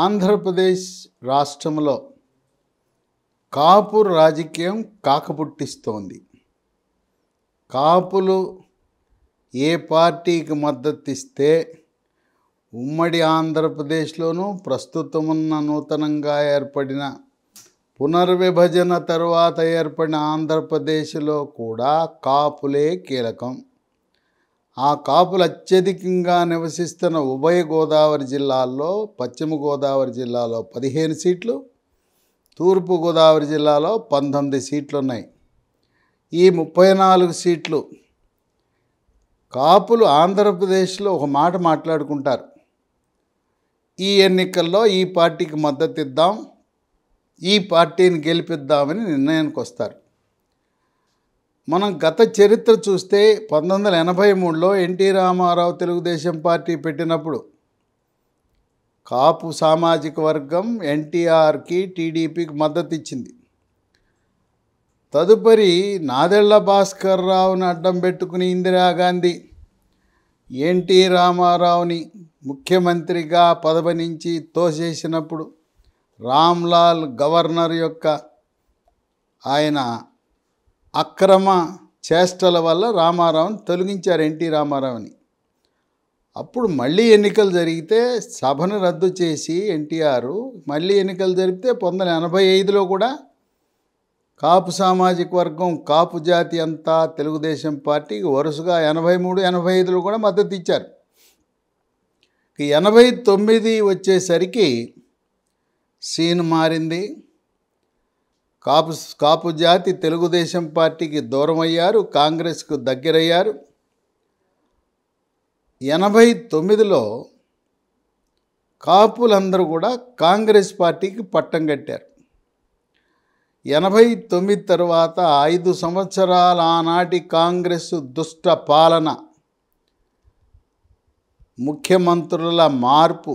ఆంధ్రప్రదేశ్ రాష్ట్రంలో కాపు రాజకీయం కాకపుట్టిస్తోంది కాపులు ఏ పార్టీకి మద్దతు ఇస్తే ఉమ్మడి ఆంధ్రప్రదేశ్లోనూ ఉన్న నూతనంగా ఏర్పడిన పునర్విభజన తరువాత ఏర్పడిన ఆంధ్రప్రదేశ్లో కూడా కాపులే కీలకం ఆ కాపులు అత్యధికంగా నివసిస్తున్న ఉభయ గోదావరి జిల్లాల్లో పశ్చిమ గోదావరి జిల్లాలో పదిహేను సీట్లు తూర్పు గోదావరి జిల్లాలో పంతొమ్మిది సీట్లు ఉన్నాయి ఈ ముప్పై నాలుగు సీట్లు కాపులు ఆంధ్రప్రదేశ్లో ఒక మాట మాట్లాడుకుంటారు ఈ ఎన్నికల్లో ఈ పార్టీకి మద్దతు ఇద్దాం ఈ పార్టీని గెలిపిద్దామని నిర్ణయానికి వస్తారు మనం గత చరిత్ర చూస్తే పంతొమ్మిది వందల ఎనభై మూడులో ఎన్టీ రామారావు తెలుగుదేశం పార్టీ పెట్టినప్పుడు కాపు సామాజిక వర్గం ఎన్టీఆర్కి టీడీపీకి మద్దతు ఇచ్చింది తదుపరి నాదెళ్ల భాస్కర్ రావుని అడ్డం పెట్టుకుని ఇందిరాగాంధీ ఎన్టీ రామారావుని ముఖ్యమంత్రిగా పదవి నుంచి తోసేసినప్పుడు రామ్లాల్ గవర్నర్ యొక్క ఆయన అక్రమ చేష్టల వల్ల రామారావుని తొలగించారు ఎన్టీ రామారావుని అప్పుడు మళ్ళీ ఎన్నికలు జరిగితే సభను రద్దు చేసి ఎన్టీఆర్ మళ్ళీ ఎన్నికలు జరిపితే పంతొమ్మిది ఎనభై ఐదులో కూడా కాపు సామాజిక వర్గం కాపు జాతి అంతా తెలుగుదేశం పార్టీకి వరుసగా ఎనభై మూడు ఎనభై ఐదులో కూడా మద్దతు ఇచ్చారు ఎనభై తొమ్మిది వచ్చేసరికి సీన్ మారింది కాపు కాపు జాతి తెలుగుదేశం పార్టీకి దూరమయ్యారు కాంగ్రెస్కు దగ్గరయ్యారు ఎనభై తొమ్మిదిలో కాపులందరూ కూడా కాంగ్రెస్ పార్టీకి పట్టం కట్టారు ఎనభై తొమ్మిది తర్వాత ఐదు సంవత్సరాల ఆనాటి కాంగ్రెస్ దుష్ట పాలన ముఖ్యమంత్రుల మార్పు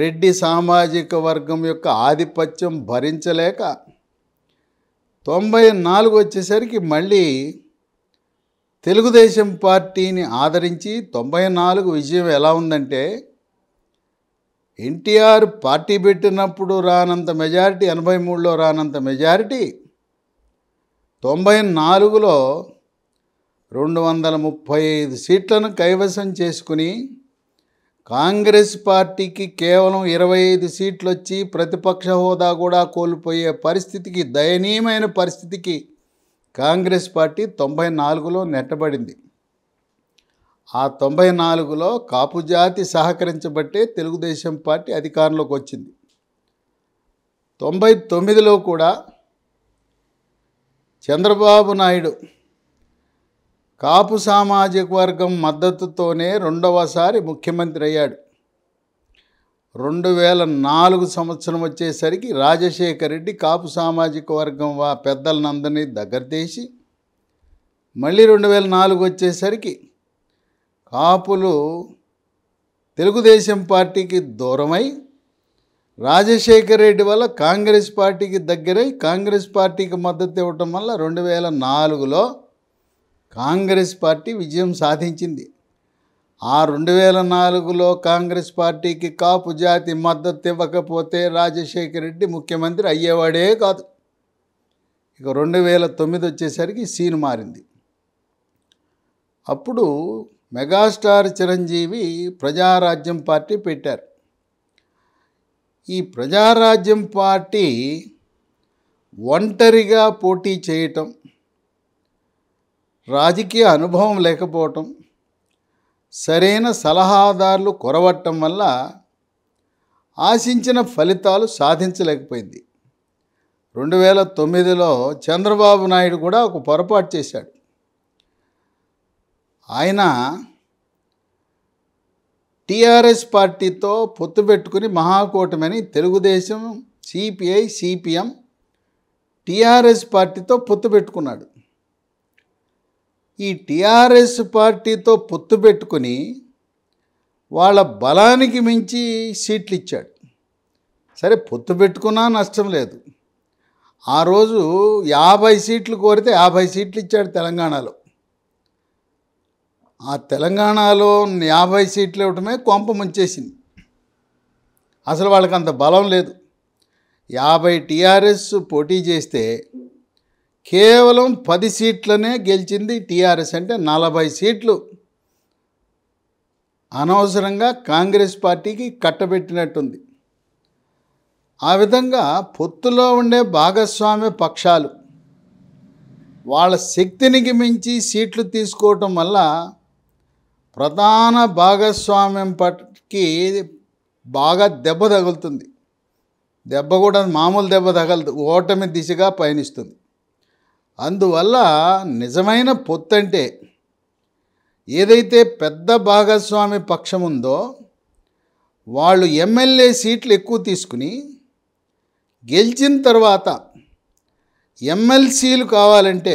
రెడ్డి సామాజిక వర్గం యొక్క ఆధిపత్యం భరించలేక తొంభై నాలుగు వచ్చేసరికి మళ్ళీ తెలుగుదేశం పార్టీని ఆదరించి తొంభై నాలుగు విజయం ఎలా ఉందంటే ఎన్టీఆర్ పార్టీ పెట్టినప్పుడు రానంత మెజారిటీ ఎనభై మూడులో రానంత మెజారిటీ తొంభై నాలుగులో రెండు వందల ముప్పై ఐదు సీట్లను కైవసం చేసుకుని కాంగ్రెస్ పార్టీకి కేవలం ఇరవై ఐదు సీట్లు వచ్చి ప్రతిపక్ష హోదా కూడా కోల్పోయే పరిస్థితికి దయనీయమైన పరిస్థితికి కాంగ్రెస్ పార్టీ తొంభై నాలుగులో నెట్టబడింది ఆ తొంభై నాలుగులో కాపుజాతి సహకరించబట్టే తెలుగుదేశం పార్టీ అధికారంలోకి వచ్చింది తొంభై తొమ్మిదిలో కూడా చంద్రబాబు నాయుడు కాపు సామాజిక వర్గం మద్దతుతోనే రెండవసారి ముఖ్యమంత్రి అయ్యాడు రెండు వేల నాలుగు సంవత్సరం వచ్చేసరికి రాజశేఖర రెడ్డి కాపు సామాజిక వర్గం వా పెద్దలందరినీ దగ్గర తీసి మళ్ళీ రెండు వేల నాలుగు వచ్చేసరికి కాపులు తెలుగుదేశం పార్టీకి దూరమై రాజశేఖర రెడ్డి వల్ల కాంగ్రెస్ పార్టీకి దగ్గరై కాంగ్రెస్ పార్టీకి మద్దతు ఇవ్వటం వల్ల రెండు వేల నాలుగులో కాంగ్రెస్ పార్టీ విజయం సాధించింది ఆ రెండు వేల నాలుగులో కాంగ్రెస్ పార్టీకి కాపు జాతి మద్దతు ఇవ్వకపోతే రాజశేఖర రెడ్డి ముఖ్యమంత్రి అయ్యేవాడే కాదు ఇక రెండు వేల తొమ్మిది వచ్చేసరికి సీన్ మారింది అప్పుడు మెగాస్టార్ చిరంజీవి ప్రజారాజ్యం పార్టీ పెట్టారు ఈ ప్రజారాజ్యం పార్టీ ఒంటరిగా పోటీ చేయటం రాజకీయ అనుభవం లేకపోవటం సరైన సలహాదారులు కొరవట్టం వల్ల ఆశించిన ఫలితాలు సాధించలేకపోయింది రెండు వేల తొమ్మిదిలో చంద్రబాబు నాయుడు కూడా ఒక పొరపాటు చేశాడు ఆయన టీఆర్ఎస్ పార్టీతో పొత్తు పెట్టుకుని మహాకూటమని తెలుగుదేశం సిపిఐ సిపిఎం టీఆర్ఎస్ పార్టీతో పొత్తు పెట్టుకున్నాడు ఈ టీఆర్ఎస్ పార్టీతో పొత్తు పెట్టుకుని వాళ్ళ బలానికి మించి సీట్లు ఇచ్చాడు సరే పొత్తు పెట్టుకున్నా నష్టం లేదు ఆ రోజు యాభై సీట్లు కోరితే యాభై సీట్లు ఇచ్చాడు తెలంగాణలో ఆ తెలంగాణలో యాభై సీట్లు ఇవ్వటమే కొంప ముంచేసింది అసలు వాళ్ళకి అంత బలం లేదు యాభై టీఆర్ఎస్ పోటీ చేస్తే కేవలం పది సీట్లనే గెలిచింది టీఆర్ఎస్ అంటే నలభై సీట్లు అనవసరంగా కాంగ్రెస్ పార్టీకి కట్టబెట్టినట్టుంది ఆ విధంగా పొత్తులో ఉండే భాగస్వామ్య పక్షాలు వాళ్ళ శక్తినికి మించి సీట్లు తీసుకోవటం వల్ల ప్రధాన భాగస్వామ్యం పట్టికి బాగా దెబ్బ తగులుతుంది దెబ్బ కూడా మామూలు దెబ్బ తగలదు ఓటమి దిశగా పయనిస్తుంది అందువల్ల నిజమైన పొత్తు అంటే ఏదైతే పెద్ద భాగస్వామి పక్షం ఉందో వాళ్ళు ఎమ్మెల్యే సీట్లు ఎక్కువ తీసుకుని గెలిచిన తర్వాత ఎమ్మెల్సీలు కావాలంటే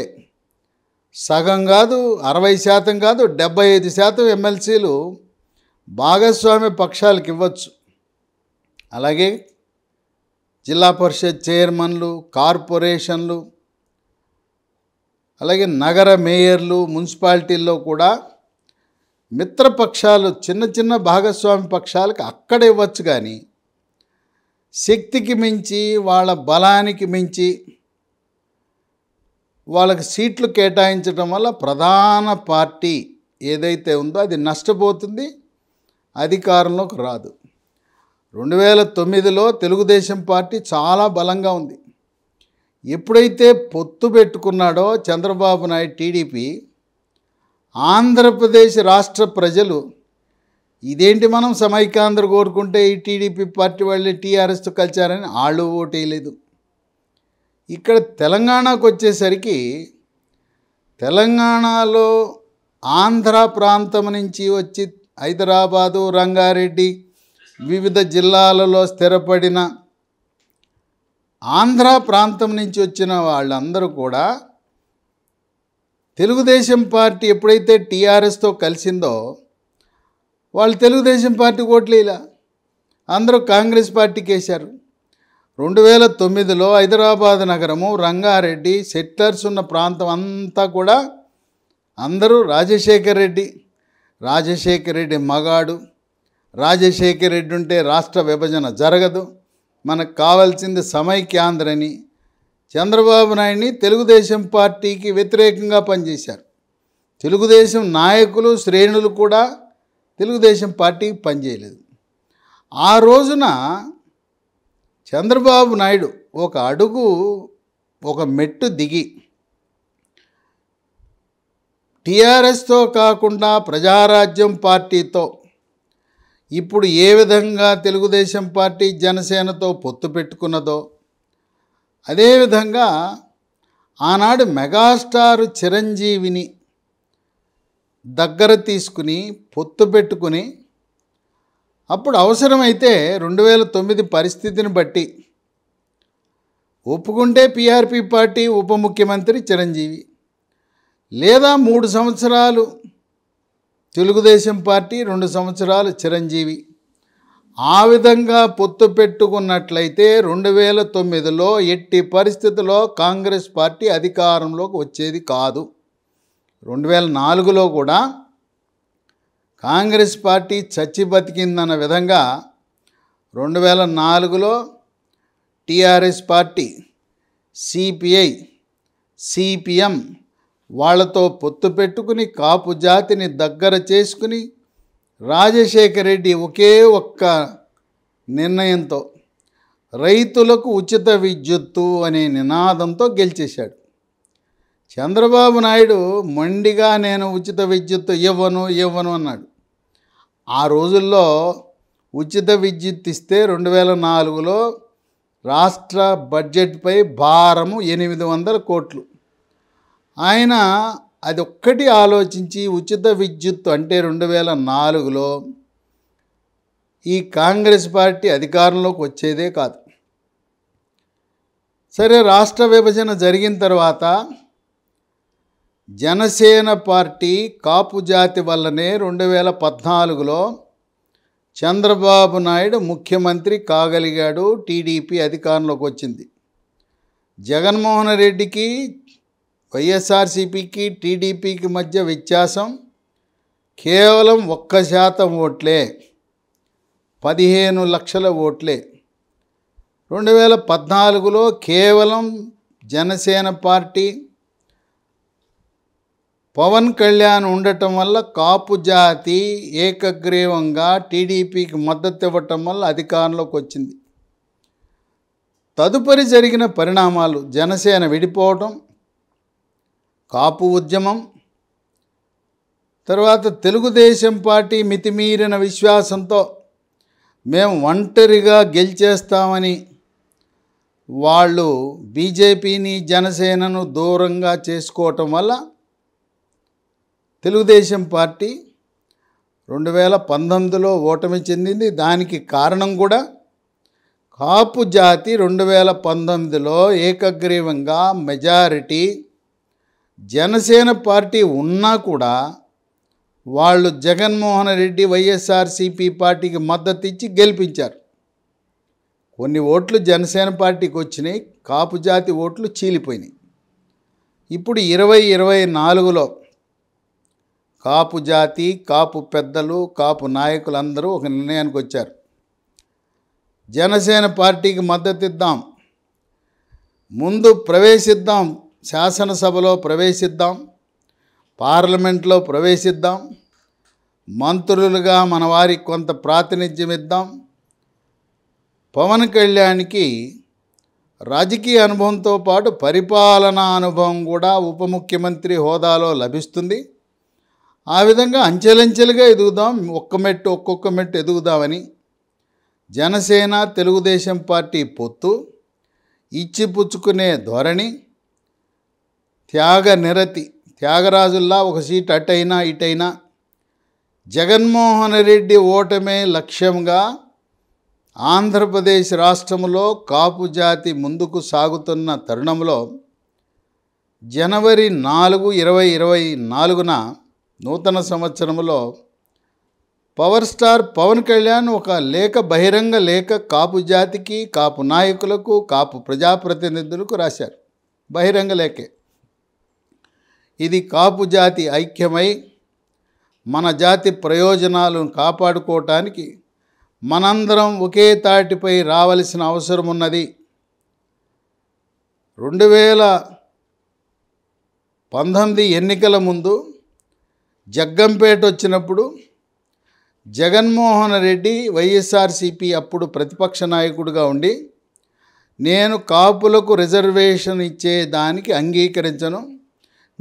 సగం కాదు అరవై శాతం కాదు డెబ్బై ఐదు శాతం ఎమ్మెల్సీలు భాగస్వామి పక్షాలకు ఇవ్వచ్చు అలాగే జిల్లా పరిషత్ చైర్మన్లు కార్పొరేషన్లు అలాగే నగర మేయర్లు మున్సిపాలిటీల్లో కూడా మిత్రపక్షాలు చిన్న చిన్న భాగస్వామి పక్షాలకు అక్కడ ఇవ్వచ్చు కానీ శక్తికి మించి వాళ్ళ బలానికి మించి వాళ్ళకి సీట్లు కేటాయించడం వల్ల ప్రధాన పార్టీ ఏదైతే ఉందో అది నష్టపోతుంది అధికారంలోకి రాదు రెండు వేల తొమ్మిదిలో తెలుగుదేశం పార్టీ చాలా బలంగా ఉంది ఎప్పుడైతే పొత్తు పెట్టుకున్నాడో చంద్రబాబు నాయుడు టీడీపీ ఆంధ్రప్రదేశ్ రాష్ట్ర ప్రజలు ఇదేంటి మనం సమైకాంధ్ర కోరుకుంటే ఈ టీడీపీ పార్టీ వాళ్ళే టీఆర్ఎస్తో కలిచారని వాళ్ళు ఓటేయలేదు ఇక్కడ తెలంగాణకు వచ్చేసరికి తెలంగాణలో ఆంధ్ర ప్రాంతం నుంచి వచ్చి హైదరాబాదు రంగారెడ్డి వివిధ జిల్లాలలో స్థిరపడిన ఆంధ్ర ప్రాంతం నుంచి వచ్చిన వాళ్ళందరూ కూడా తెలుగుదేశం పార్టీ ఎప్పుడైతే టీఆర్ఎస్తో కలిసిందో వాళ్ళు తెలుగుదేశం పార్టీ ఇలా అందరూ కాంగ్రెస్ పార్టీకి వేశారు రెండు వేల తొమ్మిదిలో హైదరాబాద్ నగరము రంగారెడ్డి సెట్లర్స్ ఉన్న ప్రాంతం అంతా కూడా అందరూ రాజశేఖర్ రెడ్డి రాజశేఖర్ రెడ్డి మగాడు రాజశేఖర్ రెడ్డి ఉంటే రాష్ట్ర విభజన జరగదు మనకు కావాల్సింది సమైక్యాంధ్రని చంద్రబాబు నాయుడిని తెలుగుదేశం పార్టీకి వ్యతిరేకంగా పనిచేశారు తెలుగుదేశం నాయకులు శ్రేణులు కూడా తెలుగుదేశం పార్టీకి పనిచేయలేదు ఆ రోజున చంద్రబాబు నాయుడు ఒక అడుగు ఒక మెట్టు దిగి టీఆర్ఎస్తో కాకుండా ప్రజారాజ్యం పార్టీతో ఇప్పుడు ఏ విధంగా తెలుగుదేశం పార్టీ జనసేనతో పొత్తు పెట్టుకున్నదో అదేవిధంగా ఆనాడు మెగాస్టార్ చిరంజీవిని దగ్గర తీసుకుని పొత్తు పెట్టుకుని అప్పుడు అవసరమైతే రెండు వేల తొమ్మిది పరిస్థితిని బట్టి ఒప్పుకుంటే పీఆర్పీ పార్టీ ఉప ముఖ్యమంత్రి చిరంజీవి లేదా మూడు సంవత్సరాలు తెలుగుదేశం పార్టీ రెండు సంవత్సరాలు చిరంజీవి ఆ విధంగా పొత్తు పెట్టుకున్నట్లయితే రెండు వేల తొమ్మిదిలో ఎట్టి పరిస్థితుల్లో కాంగ్రెస్ పార్టీ అధికారంలోకి వచ్చేది కాదు రెండు వేల నాలుగులో కూడా కాంగ్రెస్ పార్టీ చచ్చి బతికిందన్న విధంగా రెండు వేల నాలుగులో టీఆర్ఎస్ పార్టీ సిపిఐ సిపిఎం వాళ్లతో పొత్తు పెట్టుకుని కాపు జాతిని దగ్గర చేసుకుని రాజశేఖర రెడ్డి ఒకే ఒక్క నిర్ణయంతో రైతులకు ఉచిత విద్యుత్తు అనే నినాదంతో గెలిచేశాడు చంద్రబాబు నాయుడు మొండిగా నేను ఉచిత విద్యుత్తు ఇవ్వను ఇవ్వను అన్నాడు ఆ రోజుల్లో ఉచిత విద్యుత్ ఇస్తే రెండు వేల నాలుగులో రాష్ట్ర బడ్జెట్పై భారము ఎనిమిది వందల కోట్లు ఆయన అది ఒక్కటి ఆలోచించి ఉచిత విద్యుత్ అంటే రెండు వేల నాలుగులో ఈ కాంగ్రెస్ పార్టీ అధికారంలోకి వచ్చేదే కాదు సరే రాష్ట్ర విభజన జరిగిన తర్వాత జనసేన పార్టీ కాపు జాతి వల్లనే రెండు వేల పద్నాలుగులో చంద్రబాబు నాయుడు ముఖ్యమంత్రి కాగలిగాడు టీడీపీ అధికారంలోకి వచ్చింది జగన్మోహన్ రెడ్డికి వైఎస్ఆర్సీపీకి టీడీపీకి మధ్య వ్యత్యాసం కేవలం ఒక్క శాతం ఓట్లే పదిహేను లక్షల ఓట్లే రెండు వేల పద్నాలుగులో కేవలం జనసేన పార్టీ పవన్ కళ్యాణ్ ఉండటం వల్ల కాపు జాతి ఏకగ్రీవంగా టీడీపీకి మద్దతు ఇవ్వటం వల్ల అధికారంలోకి వచ్చింది తదుపరి జరిగిన పరిణామాలు జనసేన విడిపోవటం కాపు ఉద్యమం తర్వాత తెలుగుదేశం పార్టీ మితిమీరిన విశ్వాసంతో మేము ఒంటరిగా గెలిచేస్తామని వాళ్ళు బీజేపీని జనసేనను దూరంగా చేసుకోవటం వల్ల తెలుగుదేశం పార్టీ రెండు వేల పంతొమ్మిదిలో ఓటమి చెందింది దానికి కారణం కూడా కాపు జాతి రెండు వేల పంతొమ్మిదిలో ఏకగ్రీవంగా మెజారిటీ జనసేన పార్టీ ఉన్నా కూడా వాళ్ళు జగన్మోహన్ రెడ్డి వైఎస్ఆర్సీపీ పార్టీకి మద్దతు ఇచ్చి గెలిపించారు కొన్ని ఓట్లు జనసేన పార్టీకి వచ్చినాయి కాపు జాతి ఓట్లు చీలిపోయినాయి ఇప్పుడు ఇరవై ఇరవై నాలుగులో కాపు జాతి కాపు పెద్దలు కాపు నాయకులందరూ ఒక నిర్ణయానికి వచ్చారు జనసేన పార్టీకి మద్దతు ఇద్దాం ముందు ప్రవేశిద్దాం శాసనసభలో ప్రవేశిద్దాం పార్లమెంట్లో ప్రవేశిద్దాం మంత్రులుగా మన వారికి కొంత ప్రాతినిధ్యం ఇద్దాం పవన్ కళ్యాణ్కి రాజకీయ అనుభవంతో పాటు పరిపాలనా అనుభవం కూడా ఉప ముఖ్యమంత్రి హోదాలో లభిస్తుంది ఆ విధంగా అంచెలంచెలుగా ఎదుగుదాం ఒక్క మెట్టు ఒక్కొక్క మెట్టు ఎదుగుదామని జనసేన తెలుగుదేశం పార్టీ పొత్తు ఇచ్చిపుచ్చుకునే ధోరణి త్యాగ నిరతి త్యాగరాజుల్లా ఒక సీట్ అటైనా ఇటైనా జగన్మోహన్ రెడ్డి ఓటమే లక్ష్యంగా ఆంధ్రప్రదేశ్ రాష్ట్రంలో కాపు జాతి ముందుకు సాగుతున్న తరుణంలో జనవరి నాలుగు ఇరవై ఇరవై నాలుగున నూతన సంవత్సరంలో పవర్ స్టార్ పవన్ కళ్యాణ్ ఒక లేఖ బహిరంగ లేఖ కాపు జాతికి కాపు నాయకులకు కాపు ప్రజాప్రతినిధులకు రాశారు బహిరంగ లేఖే ఇది కాపు జాతి ఐక్యమై మన జాతి ప్రయోజనాలను కాపాడుకోవటానికి మనందరం ఒకే తాటిపై రావలసిన అవసరం ఉన్నది రెండు వేల పంతొమ్మిది ఎన్నికల ముందు జగ్గంపేట వచ్చినప్పుడు జగన్మోహన్ రెడ్డి వైఎస్ఆర్సిపి అప్పుడు ప్రతిపక్ష నాయకుడిగా ఉండి నేను కాపులకు రిజర్వేషన్ ఇచ్చే దానికి అంగీకరించను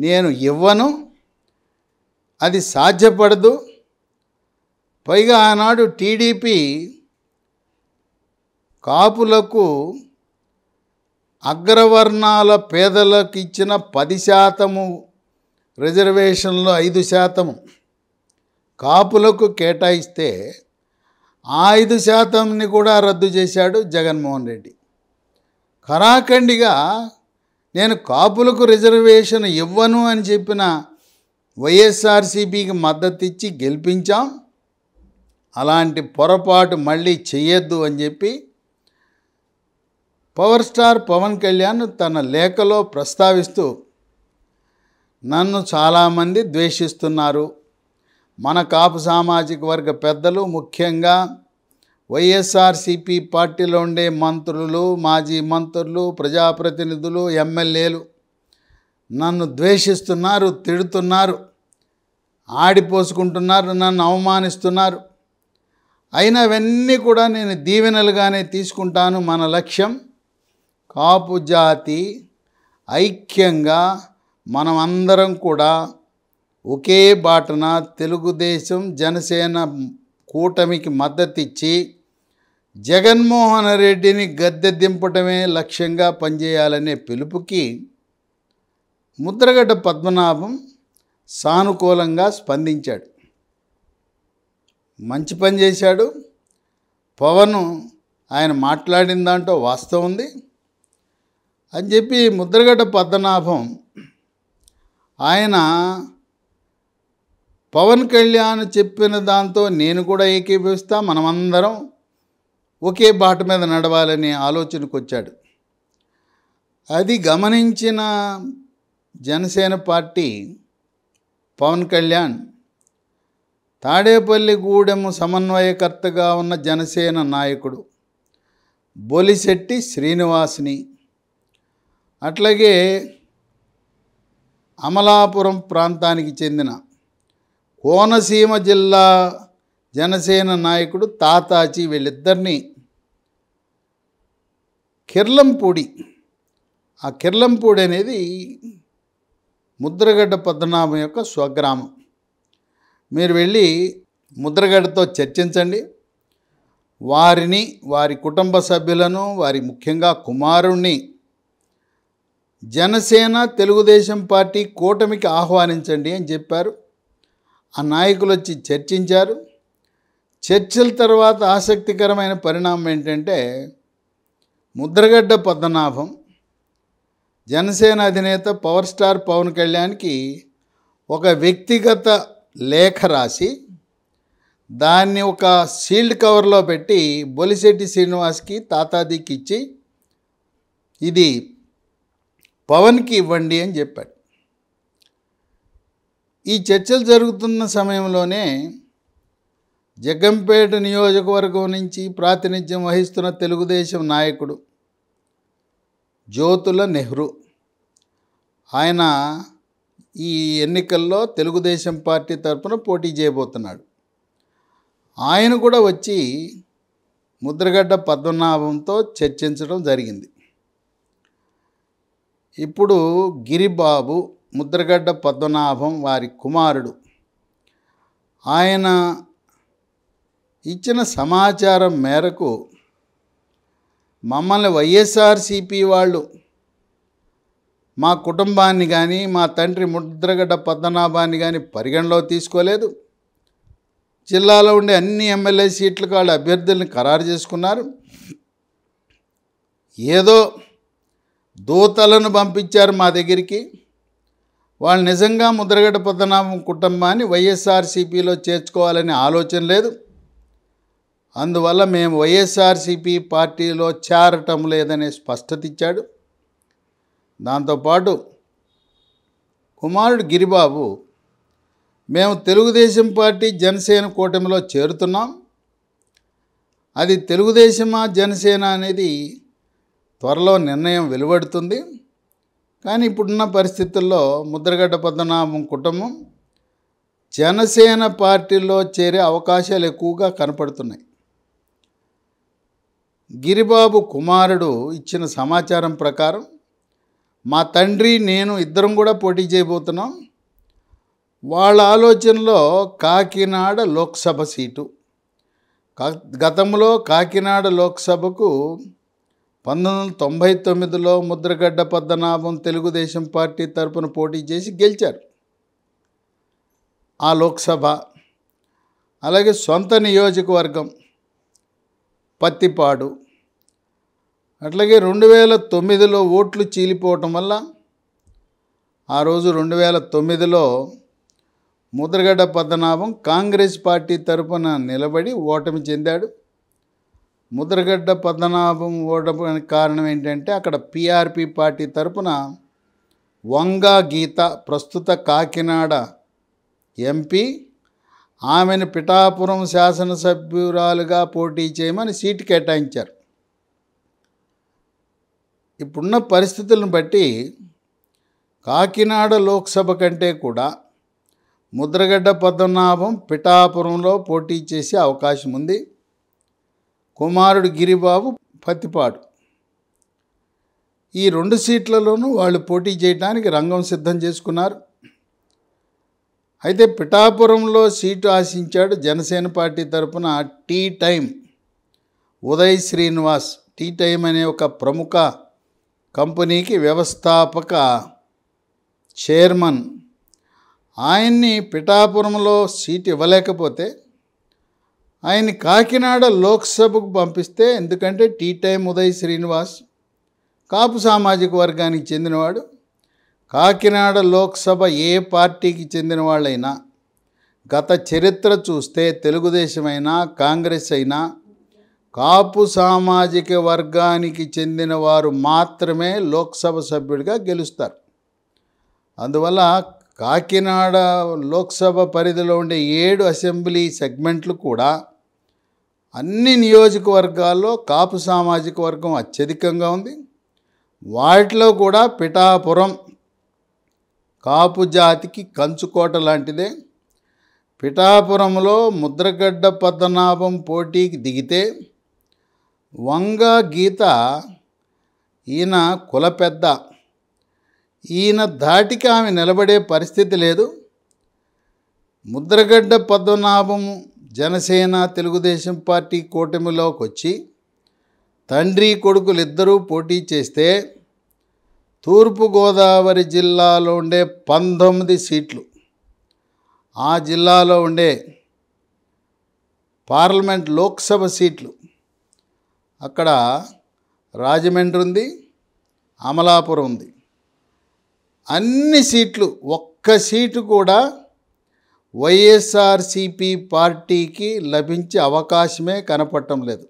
నేను ఇవ్వను అది సాధ్యపడదు పైగా ఆనాడు టీడీపీ కాపులకు అగ్రవర్ణాల పేదలకు ఇచ్చిన పది శాతము రిజర్వేషన్లో ఐదు శాతము కాపులకు కేటాయిస్తే ఆ ఐదు శాతంని కూడా రద్దు చేశాడు జగన్మోహన్ రెడ్డి కరాఖండిగా నేను కాపులకు రిజర్వేషన్ ఇవ్వను అని చెప్పిన వైఎస్ఆర్సీపీకి మద్దతిచ్చి గెలిపించాం అలాంటి పొరపాటు మళ్ళీ చేయొద్దు అని చెప్పి పవర్ స్టార్ పవన్ కళ్యాణ్ తన లేఖలో ప్రస్తావిస్తూ నన్ను చాలామంది ద్వేషిస్తున్నారు మన కాపు సామాజిక వర్గ పెద్దలు ముఖ్యంగా వైఎస్ఆర్సిపి పార్టీలో ఉండే మంత్రులు మాజీ మంత్రులు ప్రజాప్రతినిధులు ఎమ్మెల్యేలు నన్ను ద్వేషిస్తున్నారు తిడుతున్నారు ఆడిపోసుకుంటున్నారు నన్ను అవమానిస్తున్నారు అయినవన్నీ కూడా నేను దీవెనలుగానే తీసుకుంటాను మన లక్ష్యం కాపు జాతి ఐక్యంగా మనం అందరం కూడా ఒకే బాటన తెలుగుదేశం జనసేన కూటమికి మద్దతిచ్చి జగన్మోహన్ రెడ్డిని గద్దె దింపటమే లక్ష్యంగా పనిచేయాలనే పిలుపుకి ముద్రగడ్డ పద్మనాభం సానుకూలంగా స్పందించాడు మంచి పని చేశాడు పవన్ ఆయన మాట్లాడిన దాంట్లో వాస్తవం ఉంది అని చెప్పి ముద్రగడ్డ పద్మనాభం ఆయన పవన్ కళ్యాణ్ చెప్పిన దాంతో నేను కూడా ఏకీభవిస్తా మనమందరం ఒకే బాట మీద నడవాలనే ఆలోచనకు వచ్చాడు అది గమనించిన జనసేన పార్టీ పవన్ కళ్యాణ్ తాడేపల్లిగూడెం సమన్వయకర్తగా ఉన్న జనసేన నాయకుడు బొలిశెట్టి శ్రీనివాస్ని అట్లాగే అమలాపురం ప్రాంతానికి చెందిన కోనసీమ జిల్లా జనసేన నాయకుడు తాతాచి వీళ్ళిద్దరినీ కిర్లంపూడి ఆ కిర్లంపూడి అనేది ముద్రగడ్డ పద్మనాభం యొక్క స్వగ్రామం మీరు వెళ్ళి ముద్రగడ్డతో చర్చించండి వారిని వారి కుటుంబ సభ్యులను వారి ముఖ్యంగా కుమారుణ్ణి జనసేన తెలుగుదేశం పార్టీ కూటమికి ఆహ్వానించండి అని చెప్పారు ఆ నాయకులు వచ్చి చర్చించారు చర్చల తర్వాత ఆసక్తికరమైన పరిణామం ఏంటంటే ముద్రగడ్డ పద్మనాభం జనసేన అధినేత పవర్ స్టార్ పవన్ కళ్యాణ్కి ఒక వ్యక్తిగత లేఖ రాసి దాన్ని ఒక సీల్డ్ కవర్లో పెట్టి బొలిశెట్టి శ్రీనివాస్కి తాతాదికి ఇచ్చి ఇది పవన్కి ఇవ్వండి అని చెప్పాడు ఈ చర్చలు జరుగుతున్న సమయంలోనే జగ్గంపేట నియోజకవర్గం నుంచి ప్రాతినిధ్యం వహిస్తున్న తెలుగుదేశం నాయకుడు జ్యోతుల నెహ్రూ ఆయన ఈ ఎన్నికల్లో తెలుగుదేశం పార్టీ తరఫున పోటీ చేయబోతున్నాడు ఆయన కూడా వచ్చి ముద్రగడ్డ పద్మనాభంతో చర్చించడం జరిగింది ఇప్పుడు గిరిబాబు ముద్రగడ్డ పద్మనాభం వారి కుమారుడు ఆయన ఇచ్చిన సమాచారం మేరకు మమ్మల్ని వైఎస్ఆర్సిపి వాళ్ళు మా కుటుంబాన్ని కానీ మా తండ్రి ముద్రగడ్డ పద్మనాభాన్ని కానీ పరిగణలో తీసుకోలేదు జిల్లాలో ఉండే అన్ని ఎమ్మెల్యే సీట్లకు వాళ్ళు అభ్యర్థుల్ని ఖరారు చేసుకున్నారు ఏదో దూతలను పంపించారు మా దగ్గరికి వాళ్ళు నిజంగా ముద్రగడ్డ పద్మనాభం కుటుంబాన్ని వైఎస్ఆర్సీపీలో చేర్చుకోవాలనే ఆలోచన లేదు అందువల్ల మేము వైఎస్ఆర్సీపీ పార్టీలో చేరటం లేదనే స్పష్టత ఇచ్చాడు దాంతోపాటు కుమారుడు గిరిబాబు మేము తెలుగుదేశం పార్టీ జనసేన కూటమిలో చేరుతున్నాం అది తెలుగుదేశమా జనసేన అనేది త్వరలో నిర్ణయం వెలువడుతుంది కానీ ఇప్పుడున్న పరిస్థితుల్లో ముద్రగడ్డ పద్మనాభం కుటుంబం జనసేన పార్టీలో చేరే అవకాశాలు ఎక్కువగా కనపడుతున్నాయి గిరిబాబు కుమారుడు ఇచ్చిన సమాచారం ప్రకారం మా తండ్రి నేను ఇద్దరం కూడా పోటీ చేయబోతున్నాం వాళ్ళ ఆలోచనలో కాకినాడ లోక్సభ సీటు గతంలో కాకినాడ లోక్సభకు పంతొమ్మిది వందల తొంభై తొమ్మిదిలో ముద్రగడ్డ పద్మనాభం తెలుగుదేశం పార్టీ తరపున పోటీ చేసి గెలిచారు ఆ లోక్సభ అలాగే సొంత నియోజకవర్గం పత్తిపాడు అట్లాగే రెండు వేల తొమ్మిదిలో ఓట్లు చీలిపోవటం వల్ల ఆ రోజు రెండు వేల తొమ్మిదిలో ముద్రగడ్డ పద్మనాభం కాంగ్రెస్ పార్టీ తరపున నిలబడి ఓటమి చెందాడు ముద్రగడ్డ పద్మనాభం ఓడడానికి కారణం ఏంటంటే అక్కడ పిఆర్పి పార్టీ తరపున వంగా గీత ప్రస్తుత కాకినాడ ఎంపీ ఆమెను పిఠాపురం శాసనసభ్యురాలుగా పోటీ చేయమని సీటు కేటాయించారు ఇప్పుడున్న పరిస్థితులను బట్టి కాకినాడ లోక్సభ కంటే కూడా ముద్రగడ్డ పద్మనాభం పిఠాపురంలో పోటీ చేసే అవకాశం ఉంది కుమారుడు గిరిబాబు పత్తిపాడు ఈ రెండు సీట్లలోనూ వాళ్ళు పోటీ చేయడానికి రంగం సిద్ధం చేసుకున్నారు అయితే పిఠాపురంలో సీటు ఆశించాడు జనసేన పార్టీ తరపున tea time Uday Srinivas tea time అనే ఒక ప్రముఖ కంపెనీకి వ్యవస్థాపక చైర్మన్ ఆయన్ని పిఠాపురంలో సీటు ఇవ్వలేకపోతే ఆయన కాకినాడ లోక్సభకు పంపిస్తే ఎందుకంటే టీ టైం ఉదయ్ శ్రీనివాస్ కాపు సామాజిక వర్గానికి చెందినవాడు కాకినాడ లోక్సభ ఏ పార్టీకి చెందిన వాళ్ళైనా గత చరిత్ర చూస్తే తెలుగుదేశమైనా కాంగ్రెస్ అయినా కాపు సామాజిక వర్గానికి చెందిన వారు మాత్రమే లోక్సభ సభ్యుడిగా గెలుస్తారు అందువల్ల కాకినాడ లోక్సభ పరిధిలో ఉండే ఏడు అసెంబ్లీ సెగ్మెంట్లు కూడా అన్ని నియోజకవర్గాల్లో కాపు సామాజిక వర్గం అత్యధికంగా ఉంది వాటిలో కూడా పిఠాపురం కాపు జాతికి కంచుకోట లాంటిదే పిఠాపురంలో ముద్రగడ్డ పద్మనాభం పోటీకి దిగితే వంగ గీత ఈయన కుల పెద్ద ఈయన ధాటికి ఆమె నిలబడే పరిస్థితి లేదు ముద్రగడ్డ పద్మనాభం జనసేన తెలుగుదేశం పార్టీ కూటమిలోకి వచ్చి తండ్రి కొడుకులు ఇద్దరూ పోటీ చేస్తే తూర్పుగోదావరి జిల్లాలో ఉండే పంతొమ్మిది సీట్లు ఆ జిల్లాలో ఉండే పార్లమెంట్ లోక్సభ సీట్లు అక్కడ రాజమండ్రి ఉంది అమలాపురం ఉంది అన్ని సీట్లు ఒక్క సీటు కూడా వైఎస్ఆర్సిపి పార్టీకి లభించే అవకాశమే కనపడటం లేదు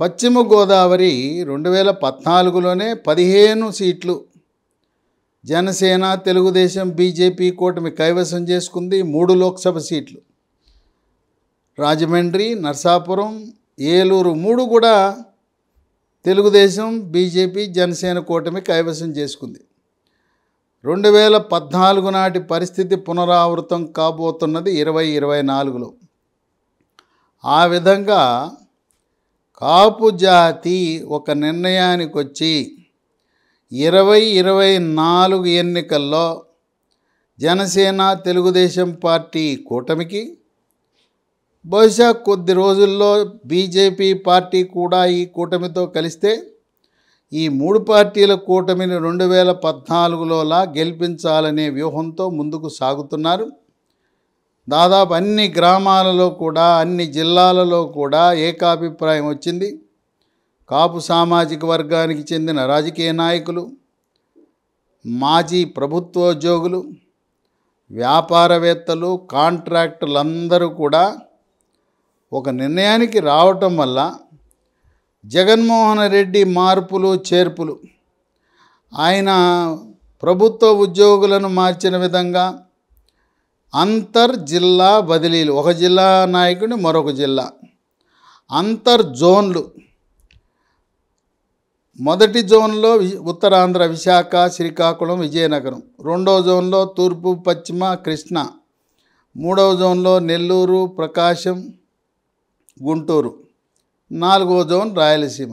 పశ్చిమ గోదావరి రెండు వేల పద్నాలుగులోనే పదిహేను సీట్లు జనసేన తెలుగుదేశం బీజేపీ కూటమి కైవసం చేసుకుంది మూడు లోక్సభ సీట్లు రాజమండ్రి నర్సాపురం ఏలూరు మూడు కూడా తెలుగుదేశం బీజేపీ జనసేన కూటమి కైవసం చేసుకుంది రెండు వేల పద్నాలుగు నాటి పరిస్థితి పునరావృతం కాబోతున్నది ఇరవై ఇరవై నాలుగులో ఆ విధంగా కాపు జాతి ఒక నిర్ణయానికి వచ్చి ఇరవై ఇరవై నాలుగు ఎన్నికల్లో జనసేన తెలుగుదేశం పార్టీ కూటమికి బహుశా కొద్ది రోజుల్లో బీజేపీ పార్టీ కూడా ఈ కూటమితో కలిస్తే ఈ మూడు పార్టీల కూటమిని రెండు వేల పద్నాలుగులోలా గెలిపించాలనే వ్యూహంతో ముందుకు సాగుతున్నారు దాదాపు అన్ని గ్రామాలలో కూడా అన్ని జిల్లాలలో కూడా ఏకాభిప్రాయం వచ్చింది కాపు సామాజిక వర్గానికి చెందిన రాజకీయ నాయకులు మాజీ ప్రభుత్వోద్యోగులు వ్యాపారవేత్తలు కాంట్రాక్టులందరూ కూడా ఒక నిర్ణయానికి రావటం వల్ల జగన్మోహన్ రెడ్డి మార్పులు చేర్పులు ఆయన ప్రభుత్వ ఉద్యోగులను మార్చిన విధంగా అంతర్ జిల్లా బదిలీలు ఒక జిల్లా నాయకుడిని మరొక జిల్లా అంతర్ జోన్లు మొదటి జోన్లో ఉత్తరాంధ్ర విశాఖ శ్రీకాకుళం విజయనగరం రెండవ జోన్లో తూర్పు పశ్చిమ కృష్ణ మూడవ జోన్లో నెల్లూరు ప్రకాశం గుంటూరు నాలుగో జోన్ రాయలసీమ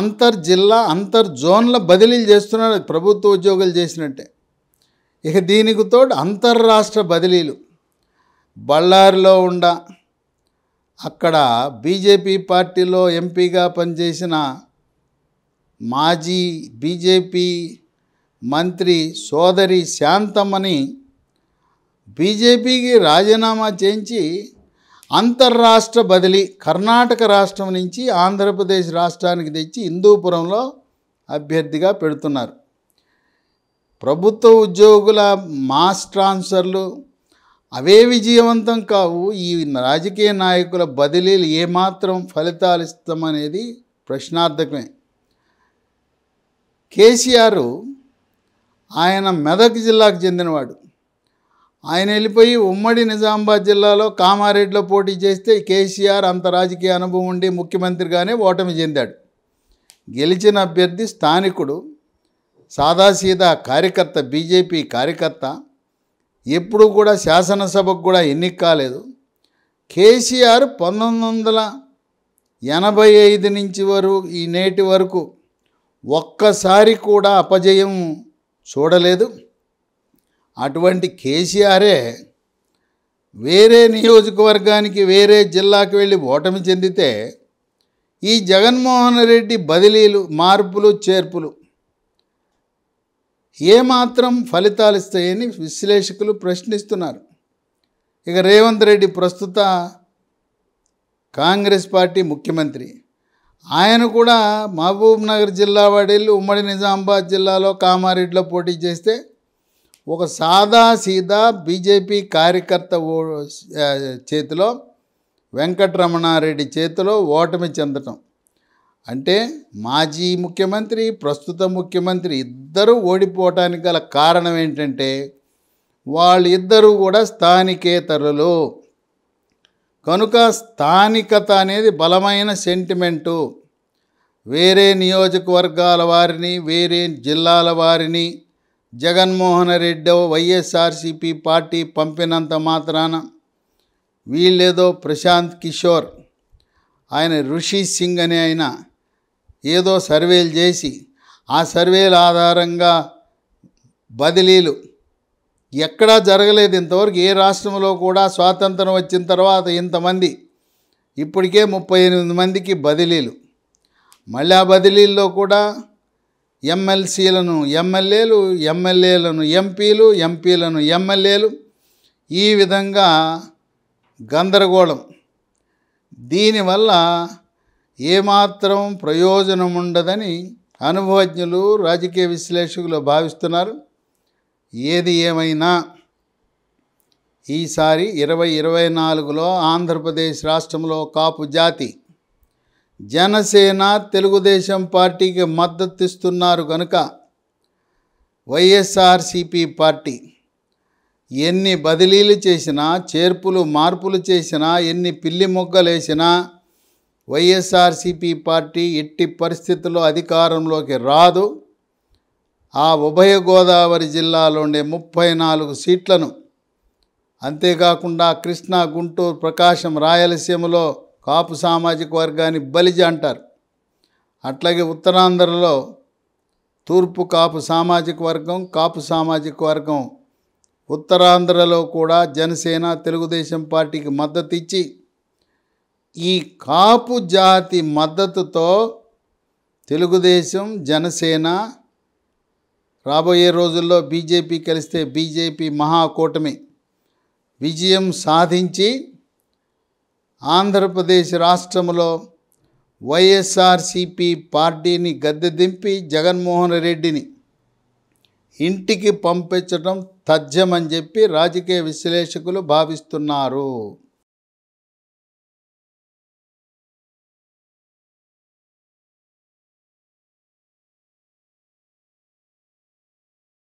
అంతర్ జిల్లా అంతర్ జోన్ల బదిలీలు చేస్తున్నారు ప్రభుత్వ ఉద్యోగులు చేసినట్టే ఇక దీనికి తోడు అంతర్రాష్ట్ర బదిలీలు బళ్ళారిలో ఉండ అక్కడ బీజేపీ పార్టీలో ఎంపీగా పనిచేసిన మాజీ బీజేపీ మంత్రి సోదరి శాంతమ్మని బీజేపీకి రాజీనామా చేయించి అంతర్రాష్ట్ర బదిలీ కర్ణాటక రాష్ట్రం నుంచి ఆంధ్రప్రదేశ్ రాష్ట్రానికి తెచ్చి హిందూపురంలో అభ్యర్థిగా పెడుతున్నారు ప్రభుత్వ ఉద్యోగుల మాస్ ట్రాన్స్ఫర్లు అవే విజయవంతం కావు ఈ రాజకీయ నాయకుల బదిలీలు ఏమాత్రం ఫలితాలు ఇస్తామనేది ప్రశ్నార్థకమే కేసీఆర్ ఆయన మెదక్ జిల్లాకు చెందినవాడు ఆయన వెళ్ళిపోయి ఉమ్మడి నిజామాబాద్ జిల్లాలో కామారెడ్డిలో పోటీ చేస్తే కేసీఆర్ అంత రాజకీయ అనుభవం ఉండి ముఖ్యమంత్రిగానే ఓటమి చెందాడు గెలిచిన అభ్యర్థి స్థానికుడు సాదాసీదా కార్యకర్త బీజేపీ కార్యకర్త ఎప్పుడూ కూడా శాసనసభకు కూడా ఎన్నిక కాలేదు కేసీఆర్ పంతొమ్మిది వందల ఎనభై ఐదు నుంచి వరకు ఈ నేటి వరకు ఒక్కసారి కూడా అపజయం చూడలేదు అటువంటి కేసీఆరే వేరే నియోజకవర్గానికి వేరే జిల్లాకి వెళ్ళి ఓటమి చెందితే ఈ జగన్మోహన్ రెడ్డి బదిలీలు మార్పులు చేర్పులు ఏమాత్రం ఫలితాలు ఇస్తాయని విశ్లేషకులు ప్రశ్నిస్తున్నారు ఇక రేవంత్ రెడ్డి ప్రస్తుత కాంగ్రెస్ పార్టీ ముఖ్యమంత్రి ఆయన కూడా మహబూబ్ నగర్ జిల్లా వాడేళ్ళు ఉమ్మడి నిజామాబాద్ జిల్లాలో కామారెడ్డిలో పోటీ చేస్తే ఒక సాదా సీదా బీజేపీ కార్యకర్త చేతిలో వెంకటరమణారెడ్డి చేతిలో ఓటమి చెందటం అంటే మాజీ ముఖ్యమంత్రి ప్రస్తుత ముఖ్యమంత్రి ఇద్దరూ ఓడిపోవటానికి గల కారణం ఏంటంటే వాళ్ళిద్దరూ కూడా స్థానికేతరులు కనుక స్థానికత అనేది బలమైన సెంటిమెంటు వేరే నియోజకవర్గాల వారిని వేరే జిల్లాల వారిని జగన్మోహన్ రెడ్డి వైఎస్ఆర్సీపీ పార్టీ పంపినంత మాత్రాన వీళ్ళేదో ప్రశాంత్ కిషోర్ ఆయన ఋషి సింగ్ అనే ఆయన ఏదో సర్వేలు చేసి ఆ సర్వేల ఆధారంగా బదిలీలు ఎక్కడా జరగలేదు ఇంతవరకు ఏ రాష్ట్రంలో కూడా స్వాతంత్రం వచ్చిన తర్వాత ఇంతమంది ఇప్పటికే ముప్పై ఎనిమిది మందికి బదిలీలు మళ్ళీ ఆ బదిలీల్లో కూడా ఎమ్మెల్సీలను ఎమ్మెల్యేలు ఎమ్మెల్యేలను ఎంపీలు ఎంపీలను ఎమ్మెల్యేలు ఈ విధంగా గందరగోళం దీనివల్ల ఏమాత్రం ప్రయోజనం ఉండదని అనుభవజ్ఞులు రాజకీయ విశ్లేషకులు భావిస్తున్నారు ఏది ఏమైనా ఈసారి ఇరవై ఇరవై నాలుగులో ఆంధ్రప్రదేశ్ రాష్ట్రంలో కాపు జాతి జనసేన తెలుగుదేశం పార్టీకి మద్దతిస్తున్నారు కనుక వైఎస్ఆర్సిపి పార్టీ ఎన్ని బదిలీలు చేసినా చేర్పులు మార్పులు చేసినా ఎన్ని పిల్లి మొగ్గలేసినా వైఎస్ఆర్సిపి పార్టీ ఎట్టి పరిస్థితుల్లో అధికారంలోకి రాదు ఆ ఉభయ గోదావరి జిల్లాలో ఉండే ముప్పై నాలుగు సీట్లను అంతేకాకుండా కృష్ణా గుంటూరు ప్రకాశం రాయలసీమలో కాపు సామాజిక వర్గాన్ని బలిజ అంటారు అట్లాగే ఉత్తరాంధ్రలో తూర్పు కాపు సామాజిక వర్గం కాపు సామాజిక వర్గం ఉత్తరాంధ్రలో కూడా జనసేన తెలుగుదేశం పార్టీకి మద్దతు ఇచ్చి ఈ కాపు జాతి మద్దతుతో తెలుగుదేశం జనసేన రాబోయే రోజుల్లో బీజేపీ కలిస్తే బీజేపీ మహాకూటమి విజయం సాధించి ఆంధ్రప్రదేశ్ రాష్ట్రంలో వైఎస్ఆర్సిపి పార్టీని గద్దె దింపి జగన్మోహన్ రెడ్డిని ఇంటికి పంపించడం తథ్యమని చెప్పి రాజకీయ విశ్లేషకులు భావిస్తున్నారు